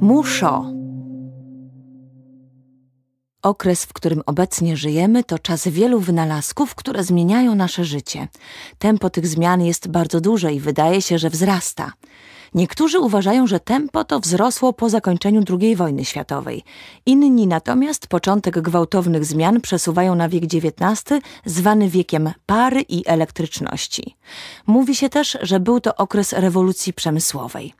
Muszo. Okres, w którym obecnie żyjemy, to czas wielu wynalazków, które zmieniają nasze życie. Tempo tych zmian jest bardzo duże i wydaje się, że wzrasta. Niektórzy uważają, że tempo to wzrosło po zakończeniu II wojny światowej. Inni natomiast początek gwałtownych zmian przesuwają na wiek XIX, zwany wiekiem pary i elektryczności. Mówi się też, że był to okres rewolucji przemysłowej.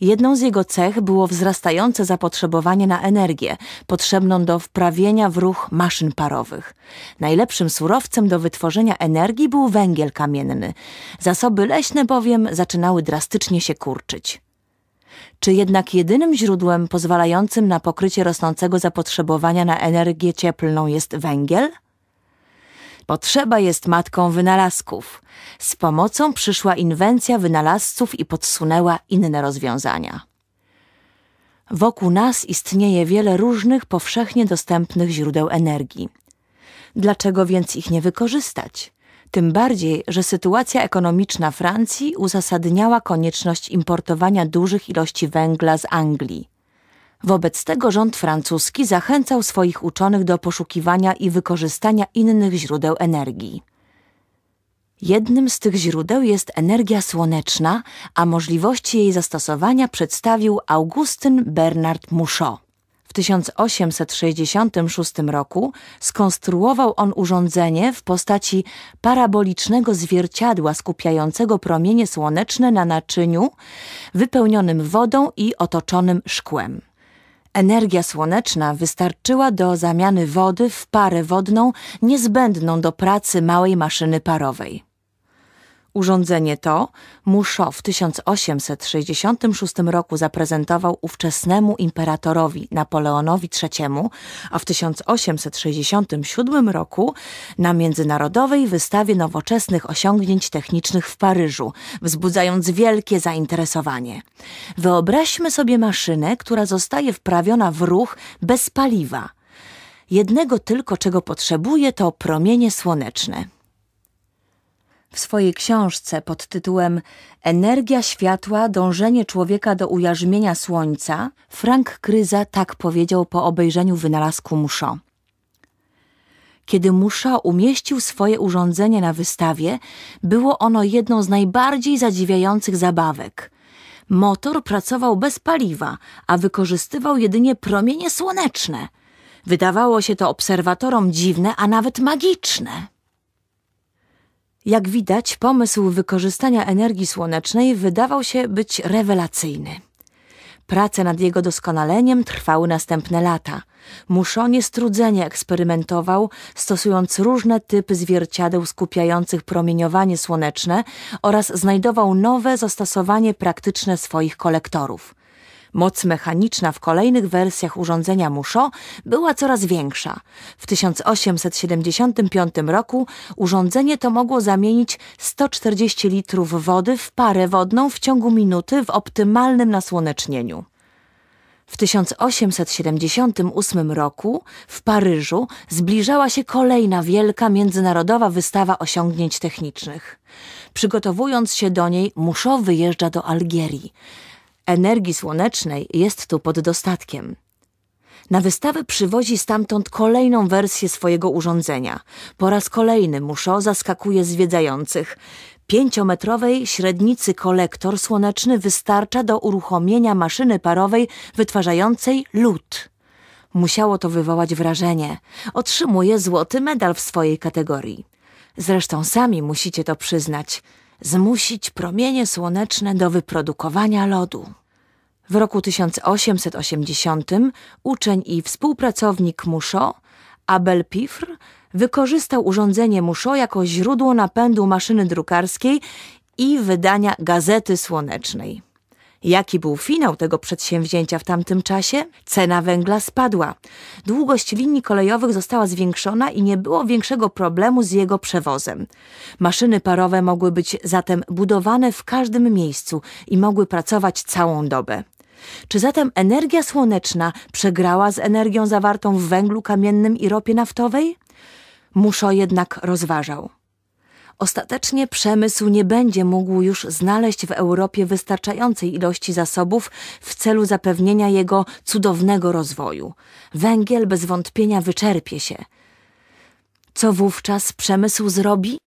Jedną z jego cech było wzrastające zapotrzebowanie na energię, potrzebną do wprawienia w ruch maszyn parowych. Najlepszym surowcem do wytworzenia energii był węgiel kamienny. Zasoby leśne bowiem zaczynały drastycznie się kurczyć. Czy jednak jedynym źródłem pozwalającym na pokrycie rosnącego zapotrzebowania na energię cieplną jest węgiel? Potrzeba jest matką wynalazków. Z pomocą przyszła inwencja wynalazców i podsunęła inne rozwiązania. Wokół nas istnieje wiele różnych powszechnie dostępnych źródeł energii. Dlaczego więc ich nie wykorzystać? Tym bardziej, że sytuacja ekonomiczna Francji uzasadniała konieczność importowania dużych ilości węgla z Anglii. Wobec tego rząd francuski zachęcał swoich uczonych do poszukiwania i wykorzystania innych źródeł energii. Jednym z tych źródeł jest energia słoneczna, a możliwości jej zastosowania przedstawił Augustyn Bernard Mouchot. W 1866 roku skonstruował on urządzenie w postaci parabolicznego zwierciadła skupiającego promienie słoneczne na naczyniu wypełnionym wodą i otoczonym szkłem. Energia słoneczna wystarczyła do zamiany wody w parę wodną niezbędną do pracy małej maszyny parowej. Urządzenie to Muszo w 1866 roku zaprezentował ówczesnemu imperatorowi Napoleonowi III, a w 1867 roku na Międzynarodowej Wystawie Nowoczesnych Osiągnięć Technicznych w Paryżu, wzbudzając wielkie zainteresowanie. Wyobraźmy sobie maszynę, która zostaje wprawiona w ruch bez paliwa. Jednego tylko, czego potrzebuje, to promienie słoneczne w swojej książce pod tytułem Energia światła, dążenie człowieka do ujarzmienia słońca, Frank Kryza tak powiedział po obejrzeniu wynalazku Muszo. Kiedy Muszo umieścił swoje urządzenie na wystawie, było ono jedną z najbardziej zadziwiających zabawek. Motor pracował bez paliwa, a wykorzystywał jedynie promienie słoneczne. Wydawało się to obserwatorom dziwne, a nawet magiczne. Jak widać, pomysł wykorzystania energii słonecznej wydawał się być rewelacyjny. Prace nad jego doskonaleniem trwały następne lata. Muszonie strudzenie eksperymentował, stosując różne typy zwierciadeł skupiających promieniowanie słoneczne oraz znajdował nowe zastosowanie praktyczne swoich kolektorów. Moc mechaniczna w kolejnych wersjach urządzenia Musho była coraz większa. W 1875 roku urządzenie to mogło zamienić 140 litrów wody w parę wodną w ciągu minuty w optymalnym nasłonecznieniu. W 1878 roku w Paryżu zbliżała się kolejna wielka międzynarodowa wystawa osiągnięć technicznych. Przygotowując się do niej, Muszo wyjeżdża do Algierii. Energii słonecznej jest tu pod dostatkiem. Na wystawę przywozi stamtąd kolejną wersję swojego urządzenia. Po raz kolejny muszo zaskakuje zwiedzających. Pięciometrowej średnicy kolektor słoneczny wystarcza do uruchomienia maszyny parowej wytwarzającej lód. Musiało to wywołać wrażenie. Otrzymuje złoty medal w swojej kategorii. Zresztą sami musicie to przyznać zmusić promienie słoneczne do wyprodukowania lodu. W roku 1880 uczeń i współpracownik Muszo, Abel Pifr, wykorzystał urządzenie Muszo jako źródło napędu maszyny drukarskiej i wydania gazety słonecznej. Jaki był finał tego przedsięwzięcia w tamtym czasie? Cena węgla spadła. Długość linii kolejowych została zwiększona i nie było większego problemu z jego przewozem. Maszyny parowe mogły być zatem budowane w każdym miejscu i mogły pracować całą dobę. Czy zatem energia słoneczna przegrała z energią zawartą w węglu kamiennym i ropie naftowej? Muszo jednak rozważał. Ostatecznie przemysł nie będzie mógł już znaleźć w Europie wystarczającej ilości zasobów w celu zapewnienia jego cudownego rozwoju. Węgiel bez wątpienia wyczerpie się. Co wówczas przemysł zrobi?